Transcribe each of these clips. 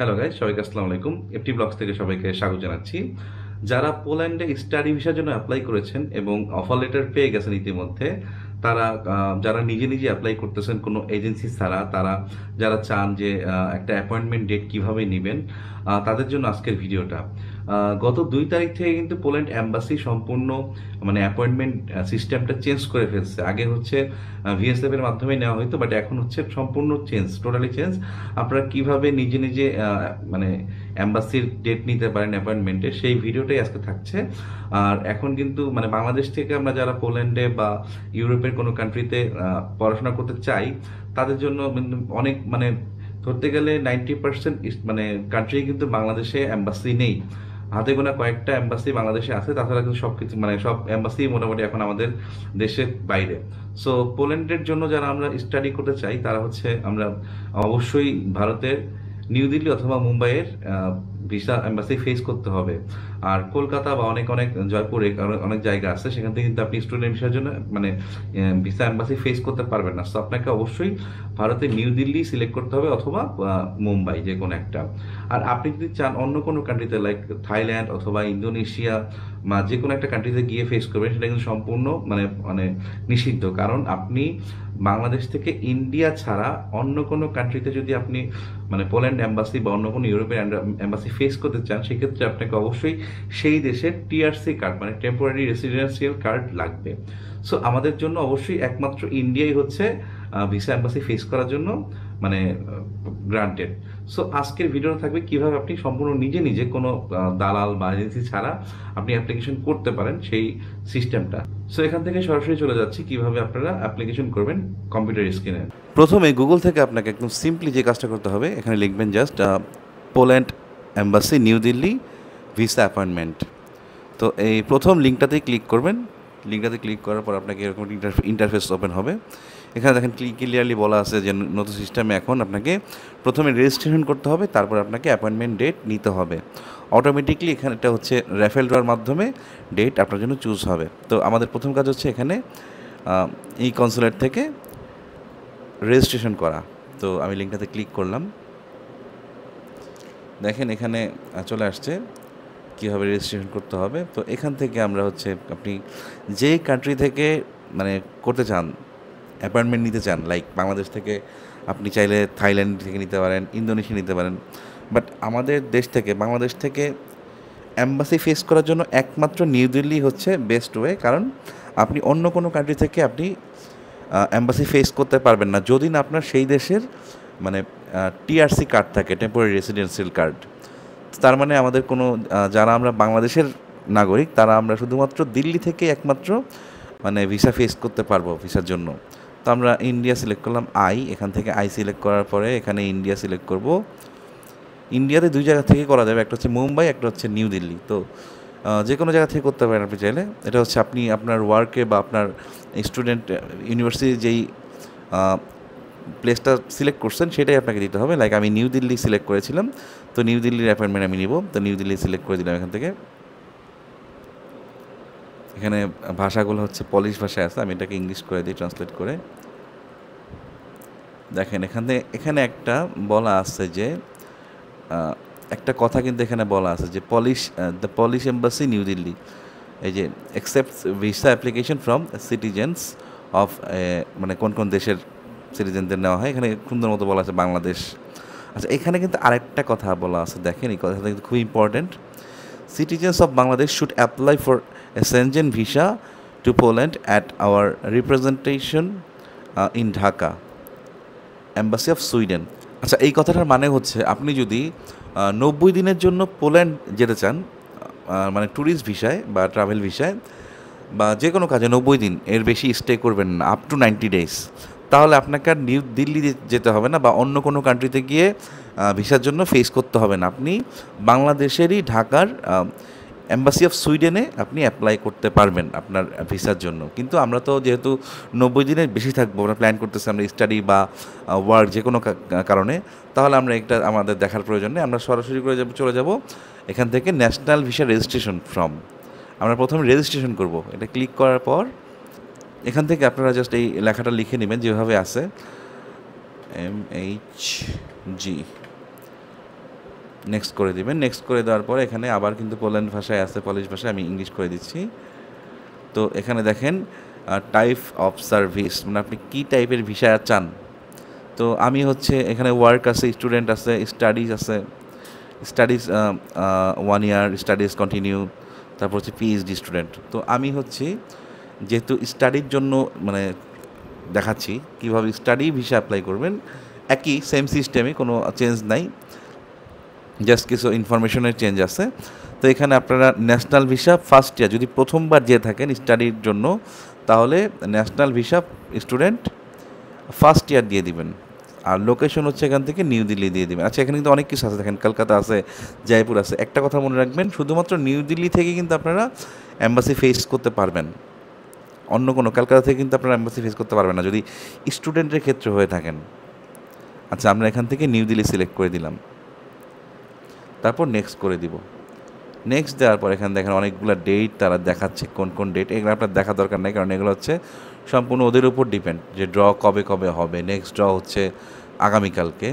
hello guy সবাইকে আসসালাম আলাইকুম এফটি ব্লগস থেকে সবাইকে স্বাগত জানাচ্ছি যারা পোল্যান্ডে স্টাডি ভিসার জন্য অ্যাপ্লাই করেছেন এবং অফার লেটার পেয়ে গেছেন ইতিমধ্যে তারা যারা নিজে নিজে অ্যাপ্লাই করতেছেন কোনো এজেন্সি ছাড়া তারা যারা চান যে একটা অ্যাপয়েন্টমেন্ট ডেট কিভাবে নেবেন তাদের জন্য আজকের ভিডিওটা গত দুই তারিখ থেকে কিন্তু পোল্যান্ড অ্যাম্বাসি সম্পূর্ণ মানে অ্যাপয়েন্টমেন্ট সিস্টেমটা চেঞ্জ করে ফেলছে আগে হচ্ছে ভিএসএফ এর মাধ্যমে নেওয়া হতো বাট এখন হচ্ছে সম্পূর্ণ চেঞ্জ টোটালি চেঞ্জ আপনারা কিভাবে নিজে নিজে মানে অ্যাম্বাসির ডেট নিতে পারেন অ্যাপয়েন্টমেন্টে সেই ভিডিওটাই আজকে থাকছে আর এখন কিন্তু মানে বাংলাদেশ থেকে আমরা যারা পোল্যান্ডে বা ইউরোপের কোনো কান্ট্রিতে পড়াশোনা করতে চাই তাদের জন্য অনেক মানে ধরতে গেলে নাইনটি পার্সেন্ট মানে কান্ট্রি কিন্তু বাংলাদেশে অ্যাম্বাসি নেই হাতে গোনা কয়েকটা অ্যাম্বাসি বাংলাদেশে আছে তাছাড়া কিন্তু সব কিছু মানে সব অ্যাম্বাসি মোটামুটি এখন আমাদের দেশের বাইরে সো পোল্যান্ডের জন্য যারা আমরা স্টাডি করতে চাই তারা হচ্ছে আমরা অবশ্যই ভারতের নিউ দিল্লি অথবা মুম্বাইয়ের ভিসা এম্বাসি ফেস করতে হবে আর কলকাতা বা অনেক অনেক জয়পুরে অনেক জায়গা আছে সেখান থেকে কিন্তু আপনি স্টুডেন্ট ভিসার জন্য মানে ভিসা এম্বাসি ফেস করতে পারবেন না সো আপনাকে অবশ্যই ভারতে নিউ দিল্লি সিলেক্ট করতে হবে অথবা মুম্বাই যে কোনো একটা আর আপনি যদি চান অন্য কোনো কান্ট্রিতে লাইক থাইল্যান্ড অথবা ইন্দোনেশিয়া বা যে কোনো একটা কান্ট্রিতে গিয়ে ফেস করবেন সেটা কিন্তু সম্পূর্ণ মানে মানে নিষিদ্ধ কারণ আপনি বাংলাদেশ থেকে ইন্ডিয়া ছাড়া অন্য কোনো কান্ট্রিতে যদি আপনি মানে পোল্যান্ড অ্যাম্বাসি বা অন্য কোনো ইউরোপের অ্যাম্বাসি ফেস করতে চান সেক্ষেত্রে আপনাকে অবশ্যই সেই দেশের টিআরসি কার্ড মানে টেম্পোরারি রেসিডেন্সিয়াল কার্ড লাগবে সো আমাদের জন্য অবশ্যই একমাত্র ইন্ডিয়াই হচ্ছে ভিসা অ্যাম্বাসি ফেস করার জন্য মানে গ্রান্টেড সো আজকের ভিডিওটা থাকবে কিভাবে আপনি সম্পূর্ণ নিজে নিজে কোনো দালাল বা এজেন্সি ছাড়া আপনি অ্যাপ্লিকেশন করতে পারেন সেই সিস্টেমটা সো এখান থেকে সরাসরি চলে যাচ্ছি কিভাবে আপনারা অ্যাপ্লিকেশন করবেন কম্পিউটার স্ক্রিনে প্রথমে গুগল থেকে আপনাকে একদম সিম্পলি যে কাজটা করতে হবে এখানে লিখবেন just Poland embassy New Delhi visa appointment তো এই প্রথম লিঙ্কটাতেই ক্লিক করবেন লিঙ্কটাতে ক্লিক করার পর আপনাকে এরকম ইন্টারফেস ওপেন হবে এখানে দেখেন ক্লিয়ারলি বলা আছে যে নতুন সিস্টেমে এখন আপনাকে প্রথমে রেজিস্ট্রেশন করতে হবে তারপর আপনাকে অ্যাপয়েন্টমেন্ট ডেট নিতে হবে অটোমেটিকলি এখানে এটা হচ্ছে রেফেল ড্রোর মাধ্যমে ডেট আপনার জন্য চুজ হবে তো আমাদের প্রথম কাজ হচ্ছে এখানে এই কনসুলেট থেকে রেজিস্ট্রেশন করা তো আমি লিঙ্কটাতে ক্লিক করলাম দেখেন এখানে চলে আসছে কীভাবে রেজিস্ট্রেশন করতে হবে তো এখান থেকে আমরা হচ্ছে আপনি যে কান্ট্রি থেকে মানে করতে চান অ্যাপয়েন্টমেন্ট নিতে চান লাইক বাংলাদেশ থেকে আপনি চাইলে থাইল্যান্ড থেকে নিতে পারেন ইন্দোনেশিয়া নিতে পারেন বাট আমাদের দেশ থেকে বাংলাদেশ থেকে অ্যাম্বাসি ফেস করার জন্য একমাত্র নিউ দিল্লি হচ্ছে বেস্ট ওয়ে কারণ আপনি অন্য কোনো কান্ট্রি থেকে আপনি অ্যাম্বাসি ফেস করতে পারবেন না যদি না আপনার সেই দেশের মানে টিআরসি কার্ড থাকে টেম্পোরারি রেসিডেন্সিয়াল কার্ড তার মানে আমাদের কোনো যারা আমরা বাংলাদেশের নাগরিক তারা আমরা শুধুমাত্র দিল্লি থেকে একমাত্র মানে ভিসা ফেস করতে পারবো ভিসার জন্য তো আমরা ইন্ডিয়া সিলেক্ট করলাম আই এখান থেকে আই সিলেক্ট করার পরে এখানে ইন্ডিয়া সিলেক্ট করব ইন্ডিয়াতে দুই জায়গা থেকে করা যাবে একটা হচ্ছে মুম্বাই একটা হচ্ছে নিউ দিল্লি তো যে কোনো জায়গা থেকে করতে পারেন আপনি চাইলে এটা হচ্ছে আপনি আপনার ওয়ার্কে বা আপনার স্টুডেন্ট ইউনিভার্সিটির যেই প্লেসটা সিলেক্ট করছেন সেটাই আপনাকে দিতে হবে লাইক আমি নিউ দিল্লি সিলেক্ট করেছিলাম তো নিউ দিল্লির অ্যাপয়েন্টমেন্ট আমি নিব তো নিউ দিল্লি সিলেক্ট করে দিলাম এখান থেকে এখানে ভাষাগুলো হচ্ছে পলিশ ভাষায় আছে আমি এটাকে ইংলিশ করে দিই ট্রান্সলেট করে দেখেন এখানে এখানে একটা বলা আছে যে একটা কথা কিন্তু এখানে বলা আছে যে Polish the Polish embassy New Delhi এই যে accept visa application from citizens of মানে কোন কোন দেশের সিটিজেনদের নেওয়া হয় এখানে সুন্দর মতো বলা আছে বাংলাদেশ আচ্ছা এখানে কিন্তু আরেকটা কথা বলা আছে দেখেন এই কথাটা কিন্তু খুবই important citizens of Bangladesh should apply for Schengen visa to Poland at our representation in Dhaka embassy of Sweden আচ্ছা এই কথাটার মানে হচ্ছে আপনি যদি নব্বই দিনের জন্য পোল্যান্ড যেতে চান মানে ট্যুরিস্ট ভিসায় বা ট্রাভেল ভিসায় বা যে কোনো কাজে নব্বই দিন এর বেশি স্টে করবেন না আপ টু নাইনটি ডেজ তাহলে আপনাকে আর নিউ দিল্লি যেতে হবে না বা অন্য কোনো কান্ট্রিতে গিয়ে ভিসার জন্য ফেস করতে হবে না আপনি বাংলাদেশেরই ঢাকার অ্যাম্বাসি অফ সুইডেনে আপনি অ্যাপ্লাই করতে পারবেন আপনার ভিসার জন্য কিন্তু আমরা তো যেহেতু নব্বই দিনের বেশি থাকবো আমরা প্ল্যান করতেছি আমরা স্টাডি বা ওয়ার্ক যে কোনো কারণে তাহলে আমরা একটা আমাদের দেখার প্রয়োজন নেই আমরা সরাসরি করে যাব চলে যাব এখান থেকে ন্যাশনাল ভিসা রেজিস্ট্রেশন ফর্ম আমরা প্রথমে রেজিস্ট্রেশন করব এটা ক্লিক করার পর এখান থেকে আপনারা জাস্ট এই লেখাটা লিখে নেবেন যেভাবে আছে এম এইচ জি নেক্সট করে দিবেন নেক্সট করে দেওয়ার পর এখানে আবার কিন্তু পোল্যান্ড ভাষায় আছে পলিশ ভাষায় আমি ইংলিশ করে দিচ্ছি তো এখানে দেখেন টাইপ অফ সার্ভিস মানে আপনি কী টাইপের ভিসা চান তো আমি হচ্ছে এখানে ওয়ার্ক আছে স্টুডেন্ট আছে স্টাডিজ আছে studies one year studies continue তারপর হচ্ছে পিএইচডি স্টুডেন্ট তো আমি হচ্ছি যেহেতু স্টাডির জন্য মানে দেখাচ্ছি কীভাবে স্টাডি ভিসা অ্যাপ্লাই করবেন একই সেম সিস্টেমে কোনো চেঞ্জ নাই জাস্ট কিছু ইনফরমেশনের চেঞ্জ আছে তো এখানে আপনারা ন্যাশনাল ভিসা ফার্স্ট ইয়ার যদি প্রথমবার যেয়ে থাকেন স্টাডির জন্য তাহলে national visa student first year দিয়ে দিবেন আর লোকেশন হচ্ছে এখান থেকে নিউ দিল্লি দিয়ে দেবেন আচ্ছা এখানে কিন্তু অনেক কিছু আছে দেখেন কলকাতা আছে জয়পুর আছে একটা কথা মনে রাখবেন শুধুমাত্র নিউ দিল্লি থেকে কিন্তু আপনারা অ্যাম্বাসি ফেস করতে পারবেন অন্য কোনো ক্যালকাতা থেকে কিন্তু আপনারা অ্যাম্বাসি ফেস করতে পারবেন না যদি স্টুডেন্টের ক্ষেত্রে হয়ে থাকেন আচ্ছা আমরা এখান থেকে নিউ দিল্লি সিলেক্ট করে দিলাম তারপর নেক্সট করে দিব নেক্সট দেওয়ার পর এখানে দেখেন অনেকগুলো ডেট তারা দেখাচ্ছে কোন কোন ডেট এগুলো আপনার দেখা দরকার নেই কারণ এগুলো হচ্ছে সম্পূর্ণ ওদের উপর ডিপেন্ড যে ড্র কবে কবে হবে নেক্সট ড্র হচ্ছে আগামীকালকে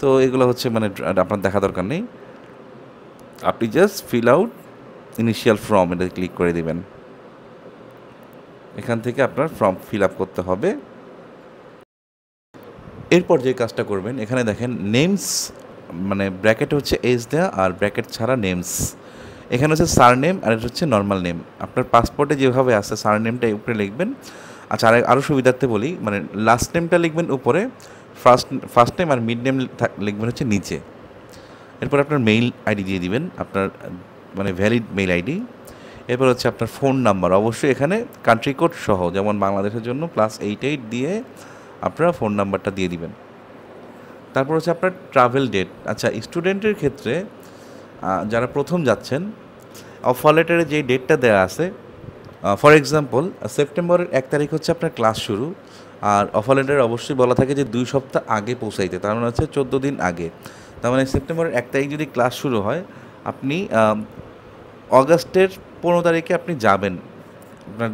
তো এগুলো হচ্ছে মানে আপনার দেখা দরকার নেই আপনি just fill out initial form এটা ক্লিক করে দেবেন এখান থেকে আপনার ফর্ম ফিল আপ করতে হবে এরপর যে কাজটা করবেন এখানে দেখেন নেমস মানে ব্র্যাকেট হচ্ছে এজ দেয়া আর ব্র্যাকেট ছাড়া নেমস এখানে হচ্ছে সার নেম আর এটা হচ্ছে নর্মাল নেম আপনার পাসপোর্টে যেভাবে আছে নেমটা উপরে লিখবেন আচ্ছা আর আরও সুবিধার্থে বলি মানে লাস্ট নেমটা লিখবেন উপরে ফার্স্ট ফার্স্ট নেম আর মিড নেম লিখবেন হচ্ছে নিচে এরপর আপনার মেইল আইডি দিয়ে দিবেন আপনার মানে ভ্যালিড মেইল আইডি এরপর হচ্ছে আপনার ফোন নাম্বার অবশ্যই এখানে কান্ট্রি কোড সহ যেমন বাংলাদেশের জন্য প্লাস এইট এইট দিয়ে আপনারা ফোন নাম্বারটা দিয়ে দিবেন তারপর হচ্ছে আপনার ট্রাভেল ডেট আচ্ছা স্টুডেন্টের ক্ষেত্রে যারা প্রথম যাচ্ছেন অফার লেটারে যে ডেটটা দেওয়া আছে ফর এক্সাম্পল সেপ্টেম্বরের এক তারিখ হচ্ছে আপনার ক্লাস শুরু আর অফার লেটারে অবশ্যই বলা থাকে যে দুই সপ্তাহ আগে পৌঁছাইতে তার মানে হচ্ছে চোদ্দো দিন আগে তার মানে সেপ্টেম্বরের এক তারিখ যদি ক্লাস শুরু হয় আপনি অগাস্টের পনেরো তারিখে আপনি যাবেন আপনার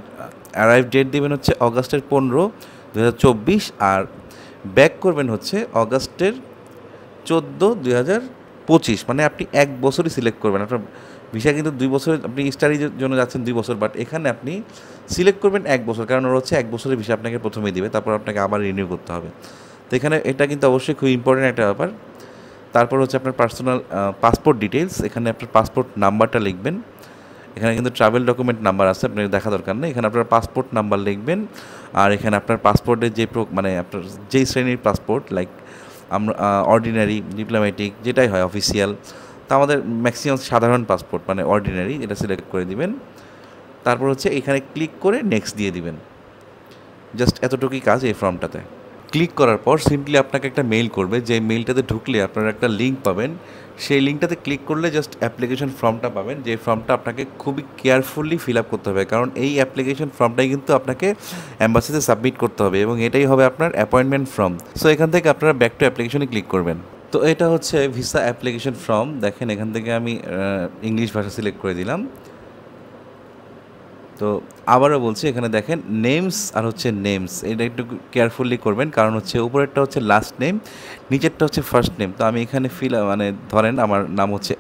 অ্যারাইভ ডেট দেবেন হচ্ছে অগাস্টের পনেরো দু আর ব্যাক করবেন হচ্ছে অগাস্টের চোদ্দো দুই পঁচিশ মানে আপনি এক বছরই সিলেক্ট করবেন আপনার ভিসা কিন্তু দুই বছর আপনি স্টাডির জন্য যাচ্ছেন দুই বছর বাট এখানে আপনি সিলেক্ট করবেন এক বছর কারণ ওরা হচ্ছে এক বছরের ভিসা আপনাকে প্রথমেই দেবে তারপর আপনাকে আবার রিনিউ করতে হবে তো এখানে এটা কিন্তু অবশ্যই খুব ইম্পর্টেন্ট একটা ব্যাপার তারপর হচ্ছে আপনার পার্সোনাল পাসপোর্ট ডিটেলস এখানে আপনার পাসপোর্ট নাম্বারটা লিখবেন এখানে কিন্তু ট্রাভেল ডকুমেন্ট নাম্বার আছে আপনার দেখা দরকার নেই এখানে আপনার পাসপোর্ট নাম্বার লিখবেন আর এখানে আপনার পাসপোর্টের যে মানে আপনার যেই শ্রেণীর পাসপোর্ট লাইক আমরা অর্ডিনারি ডিপ্লোম্যাটিক যেটাই হয় অফিসিয়াল তা আমাদের ম্যাক্সিমাম সাধারণ পাসপোর্ট মানে অর্ডিনারি এটা সিলেক্ট করে দিবেন তারপর হচ্ছে এখানে ক্লিক করে নেক্সট দিয়ে দিবেন জাস্ট এতটুকুই কাজ এই ফর্মটাতে ক্লিক করার পর সিম্পলি আপনাকে একটা মেইল করবে যে মেইলটাতে ঢুকলে আপনারা একটা লিঙ্ক পাবেন সেই লিঙ্কটাতে ক্লিক করলে জাস্ট অ্যাপ্লিকেশন ফর্মটা পাবেন যে ফর্মটা আপনাকে খুবই কেয়ারফুলি ফিল আপ করতে হবে কারণ এই অ্যাপ্লিকেশন ফর্মটাই কিন্তু আপনাকে অ্যাম্বাসিতে সাবমিট করতে হবে এবং এটাই হবে আপনার অ্যাপয়েন্টমেন্ট ফর্ম সো এখান থেকে আপনারা ব্যাক টু অ্যাপ্লিকেশনে ক্লিক করবেন তো এটা হচ্ছে ভিসা অ্যাপ্লিকেশন ফর্ম দেখেন এখান থেকে আমি ইংলিশ ভাষা সিলেক্ট করে দিলাম তো আবারও বলছি এখানে দেখেন নেমস আর হচ্ছে নেমস এটা একটু কেয়ারফুলি করবেন কারণ হচ্ছে উপরেরটা হচ্ছে লাস্ট নেম নিচেরটা হচ্ছে ফার্স্ট নেম তো আমি এখানে ফিল মানে ধরেন আমার নাম হচ্ছে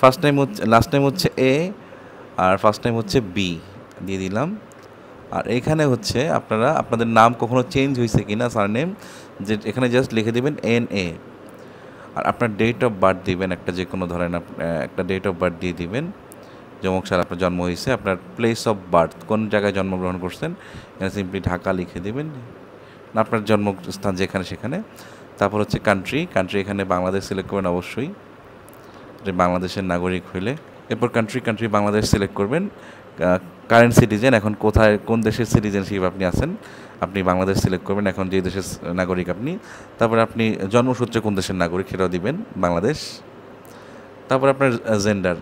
ফার্স্ট নেম হচ্ছে লাস্ট নেম হচ্ছে এ আর ফার্স্ট নেম হচ্ছে বি দিয়ে দিলাম আর এখানে হচ্ছে আপনারা আপনাদের নাম কখনো চেঞ্জ হয়েছে কি না নেম যে এখানে জাস্ট লিখে দেবেন এন এ আর আপনার ডেট অফ বার্থ দিবেন একটা যে কোনো ধরেন একটা ডেট অফ বার্থ দিয়ে দিবেন যমক স্যার আপনার জন্ম হয়েছে আপনার প্লেস অফ বার্থ কোন জায়গায় জন্মগ্রহণ করছেন এখানে সিম্পলি ঢাকা লিখে দেবেন আপনার জন্মস্থান যেখানে সেখানে তারপর হচ্ছে কান্ট্রি কান্ট্রি এখানে বাংলাদেশ সিলেক্ট করবেন অবশ্যই যে বাংলাদেশের নাগরিক হইলে এরপর কান্ট্রি কান্ট্রি বাংলাদেশ সিলেক্ট করবেন কারেন্ট সিটিজেন এখন কোথায় কোন দেশের সিটিজেনশিপ আপনি আছেন আপনি বাংলাদেশ সিলেক্ট করবেন এখন যে দেশের নাগরিক আপনি তারপর আপনি জন্মসূত্রে কোন দেশের নাগরিক সেটাও দিবেন বাংলাদেশ তারপর আপনার জেন্ডার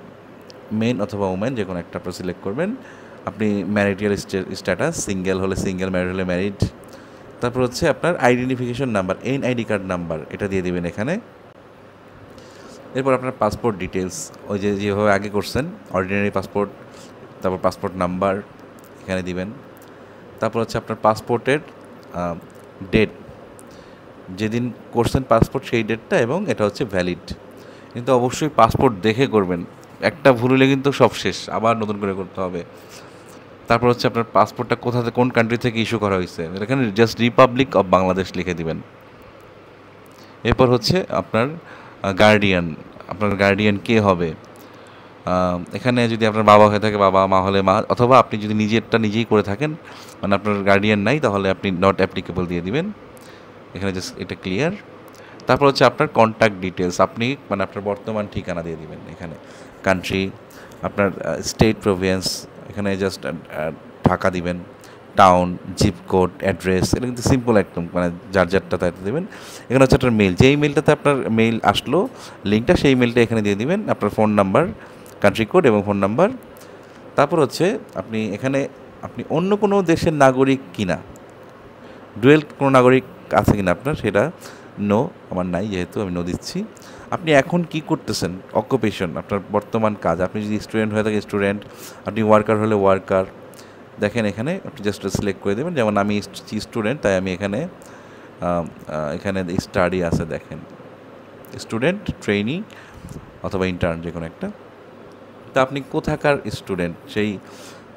মেন অথবা ওমেন যে কোনো একটা আপনার সিলেক্ট করবেন আপনি ম্যারিটিয়াল স্ট্যাটাস সিঙ্গেল হলে সিঙ্গেল ম্যারিড হলে ম্যারিড তারপর হচ্ছে আপনার identification number N ID card number এটা দিয়ে দেবেন এখানে এরপর আপনার পাসপোর্ট ডিটেলস ওই যে যেভাবে আগে করছেন অর্ডিনারি পাসপোর্ট তারপর পাসপোর্ট নাম্বার এখানে দিবেন তারপর হচ্ছে আপনার পাসপোর্টের ডেট যেদিন করছেন পাসপোর্ট সেই ডেটটা এবং এটা হচ্ছে ভ্যালিড কিন্তু অবশ্যই পাসপোর্ট দেখে করবেন একটা ভুল হলে কিন্তু সব শেষ আবার নতুন করে করতে হবে তারপর হচ্ছে আপনার পাসপোর্টটা কোথা থেকে কোন কান্ট্রি থেকে ইস্যু করা হয়েছে এখানে জাস্ট রিপাবলিক অফ বাংলাদেশ লিখে দিবেন এরপর হচ্ছে আপনার গার্ডিয়ান আপনার গার্ডিয়ান কে হবে এখানে যদি আপনার বাবা হয়ে থাকে বাবা মা হলে মা অথবা আপনি যদি নিজেরটা নিজেই করে থাকেন মানে আপনার গার্ডিয়ান নাই তাহলে আপনি নট অ্যাপ্লিকেবল দিয়ে দিবেন এখানে জাস্ট এটা ক্লিয়ার তারপর হচ্ছে আপনার কন্ট্যাক্ট ডিটেলস আপনি মানে আপনার বর্তমান ঠিকানা দিয়ে দিবেন এখানে কান্ট্রি আপনার স্টেট প্রভিয়েন্স এখানে জাস্ট ঢাকা দিবেন টাউন জিপ কোড অ্যাড্রেস এটা কিন্তু সিম্পল একদম মানে যার যারটা তাই দেবেন এখানে হচ্ছে আপনার মেল যেই মেলটাতে আপনার মেল আসলো লিঙ্কটা সেই মেলটা এখানে দিয়ে দিবেন আপনার ফোন নাম্বার কান্ট্রি কোড এবং ফোন নাম্বার তারপর হচ্ছে আপনি এখানে আপনি অন্য কোনো দেশের নাগরিক কিনা ডুয়েল কোনো নাগরিক আছে কিনা আপনার সেটা নো আমার নাই যেহেতু আমি নো দিচ্ছি আপনি এখন কি করতেছেন অকুপেশন আপনার বর্তমান কাজ আপনি যদি স্টুডেন্ট হয়ে থাকেন স্টুডেন্ট আপনি ওয়ার্কার হলে ওয়ার্কার দেখেন এখানে আপনি জাস্ট সিলেক্ট করে দেবেন যেমন আমি স্টুডেন্ট তাই আমি এখানে এখানে স্টাডি আছে দেখেন স্টুডেন্ট ট্রেনিং অথবা ইন্টার্ন যে কোনো একটা তা আপনি কোথাকার স্টুডেন্ট সেই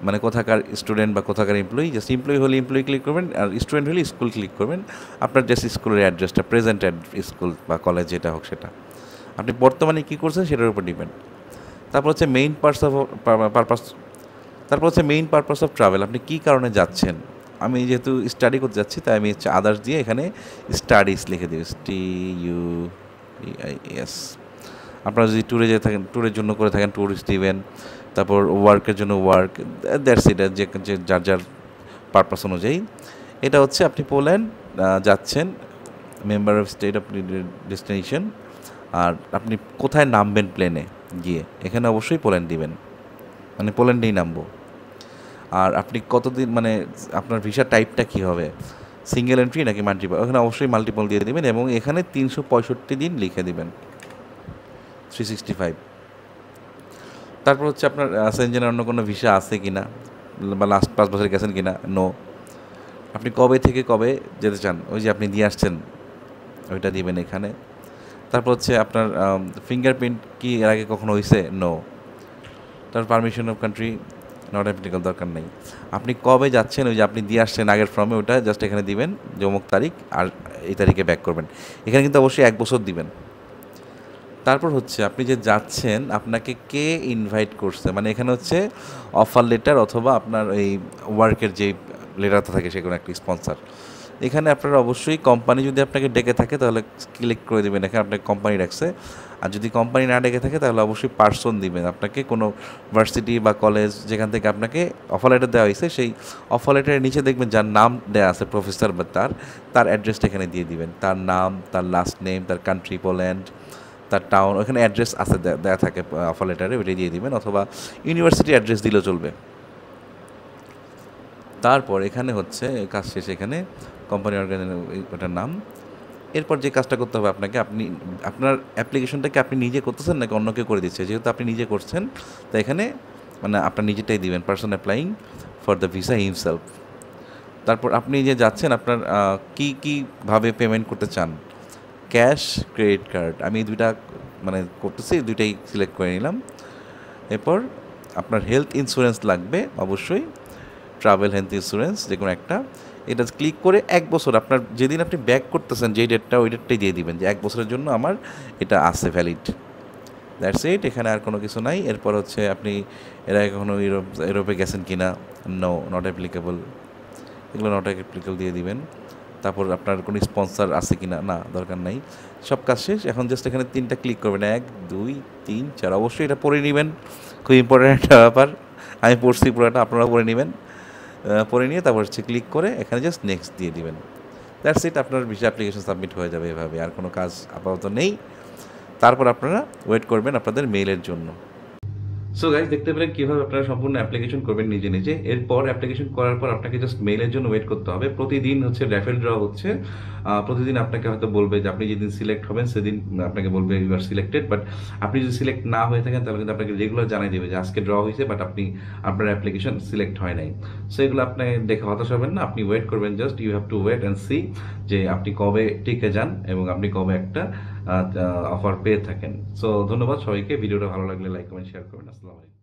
মানে কোথাকার স্টুডেন্ট বা কোথাকার এমপ্লয়ি জাস্ট এমপ্লয়ি হলে এমপ্লয়ি ক্লিক করবেন আর স্টুডেন্ট হলে স্কুল ক্লিক করবেন আপনার জাস্ট স্কুলের অ্যাড্রেসটা প্রেজেন্ট স্কুল বা কলেজ যেটা হোক সেটা আপনি বর্তমানে কী করছেন সেটার উপর ডিপেন্ড তারপর হচ্ছে মেইন পার্স অফ পারপাস তারপর হচ্ছে মেইন পারপাস অফ ট্রাভেল আপনি কী কারণে যাচ্ছেন আমি যেহেতু স্টাডি করতে যাচ্ছি তাই আমি হচ্ছে আদার্স দিয়ে এখানে স্টাডিজ লিখে দেব টি ইউ এস আপনারা যদি ট্যুরে যেয়ে থাকেন ট্যুরের জন্য করে থাকেন ট্যুরিস্ট ইভেন্ট তারপর ওয়ার্কের জন্য ওয়ার্ক দ্যাটস ইট যে যার যার পারপাস অনুযায়ী এটা হচ্ছে আপনি পোল্যান্ড যাচ্ছেন member of state of destination আর আপনি কোথায় নামবেন প্লেনে গিয়ে এখানে অবশ্যই পোল্যান্ড দিবেন মানে পোল্যান্ডেই নামবো আর আপনি কতদিন মানে আপনার ভিসা টাইপটা কী হবে সিঙ্গেল এন্ট্রি নাকি মাল্টিপল ওখানে অবশ্যই মাল্টিপল দিয়ে দেবেন এবং এখানে তিনশো পঁয়ষট্টি দিন লিখে দেবেন থ্রি সিক্সটি ফাইভ তারপর হচ্ছে আপনার সেনজেনের অন্য কোনো ভিসা আছে কি না বা লাস্ট পাঁচ বছর গেছেন কি না নো আপনি কবে থেকে কবে যেতে চান ওই যে আপনি দিয়ে আসছেন ওইটা দিবেন এখানে তারপর হচ্ছে আপনার ফিঙ্গারপ্রিন্ট কি এর আগে কখনো হয়েছে নো তারপর permission of country not applicable দরকার নেই আপনি কবে যাচ্ছেন ওই যে আপনি দিয়ে আসছেন আগের ফর্মে ওটা জাস্ট এখানে দিবেন যে অমুক তারিখ আর এই তারিখে ব্যাক করবেন এখানে কিন্তু অবশ্যই এক বছর দিবেন তারপর হচ্ছে আপনি যে যাচ্ছেন আপনাকে কে ইনভাইট করছে মানে এখানে হচ্ছে অফার লেটার অথবা আপনার এই ওয়ার্কের যে লেটারটা থাকে কোনো একটি স্পন্সার এখানে আপনারা অবশ্যই কোম্পানি যদি আপনাকে ডেকে থাকে তাহলে ক্লিক করে দেবেন এখানে আপনাকে কোম্পানি ডাকছে আর যদি কোম্পানি না ডেকে থাকে তাহলে অবশ্যই পার্সন দিবেন আপনাকে কোনো ভার্সিটি বা কলেজ যেখান থেকে আপনাকে অফার লেটার দেওয়া হয়েছে সেই অফার লেটারের নিচে দেখবেন যার নাম দেওয়া আছে প্রফেসর বা তার তার অ্যাড্রেসটা এখানে দিয়ে দিবেন তার নাম তার লাস্ট নেম তার কান্ট্রি পোল্যান্ড তার টাউন ওইখানে অ্যাড্রেস আছে দেওয়া থাকে অফার লেটারে ওইটা দিয়ে দিবেন অথবা ইউনিভার্সিটি অ্যাড্রেস দিলেও চলবে তারপর এখানে হচ্ছে কাজ শেষে এখানে কোম্পানি অর্গানাইজেশন ওটার নাম এরপর যে কাজটা করতে হবে আপনাকে আপনি আপনার অ্যাপ্লিকেশনটাকে আপনি নিজে করতেছেন নাকি অন্য কেউ করে দিচ্ছে যেহেতু আপনি নিজে করছেন তো এখানে মানে আপনার নিজেটাই দিবেন person applying for the visa himself তারপর আপনি যে যাচ্ছেন আপনার কী কীভাবে পেমেন্ট করতে চান ক্যাশ ক্রেডিট কার্ড আমি দুইটা মানে করতেছি দুইটাই সিলেক্ট করে নিলাম এরপর আপনার হেলথ ইন্স্যুরেন্স লাগবে অবশ্যই ট্রাভেল হেলথ ইন্স্যুরেন্স যে কোনো একটা এটা ক্লিক করে এক বছর আপনার যেদিন আপনি ব্যাক করতেছেন যেই ডেটটা ওই ডেটটাই দিয়ে দিবেন যে এক বছরের জন্য আমার এটা আছে ভ্যালিড দ্যাটস ইট এখানে আর কোনো কিছু নাই এরপর হচ্ছে আপনি এরা কখনো ইউরোপ ইউরোপে গেছেন কি না নো নট অ্যাপ্লিকেবল এগুলো নট অ্যাপ্লিকেবল দিয়ে দিবেন তারপর আপনার কোনো স্পন্সার আছে কি না না দরকার নাই সব কাজ শেষ এখন জাস্ট এখানে তিনটা ক্লিক করবেন এক দুই তিন চার অবশ্যই এটা পরে নেবেন খুব ইম্পর্ট্যান্ট একটা ব্যাপার আমি পড়ছি পুরোটা আপনারা পরে নেবেন পরে নিয়ে তারপর হচ্ছে ক্লিক করে এখানে জাস্ট নেক্সট দিয়ে দিবেন দ্যাটস ইট আপনার ভিসা অ্যাপ্লিকেশন সাবমিট হয়ে যাবে এভাবে আর কোনো কাজ আপাতত নেই তারপর আপনারা ওয়েট করবেন আপনাদের মেইলের জন্য সো গাইজ দেখতে পেলেন কীভাবে আপনারা সম্পূর্ণ অ্যাপ্লিকেশন করবেন নিজে নিজে এরপর অ্যাপ্লিকেশন করার পর আপনাকে জাস্ট মেলের জন্য ওয়েট করতে হবে প্রতিদিন হচ্ছে র্যাফেল ড্র হচ্ছে প্রতিদিন আপনাকে হয়তো বলবে যে আপনি যেদিন সিলেক্ট হবেন সেদিন আপনাকে বলবে ইউ আর সিলেক্টেড বাট আপনি যদি সিলেক্ট না হয়ে থাকেন তাহলে কিন্তু আপনাকে রেগুলার জানিয়ে দেবে যে আজকে ড্র হয়েছে বাট আপনি আপনার অ্যাপ্লিকেশন সিলেক্ট হয় নাই সো এগুলো আপনি দেখে হতাশ হবেন না আপনি ওয়েট করবেন just you have to wait and see যে আপনি কবে টিকে যান এবং আপনি কবে একটা অফার পেয়ে থাকেন সো ধন্যবাদ সবাইকে ভিডিওটা ভালো লাগলে লাইক কমেন্ট শেয়ার করবেন আসসালামাইকুম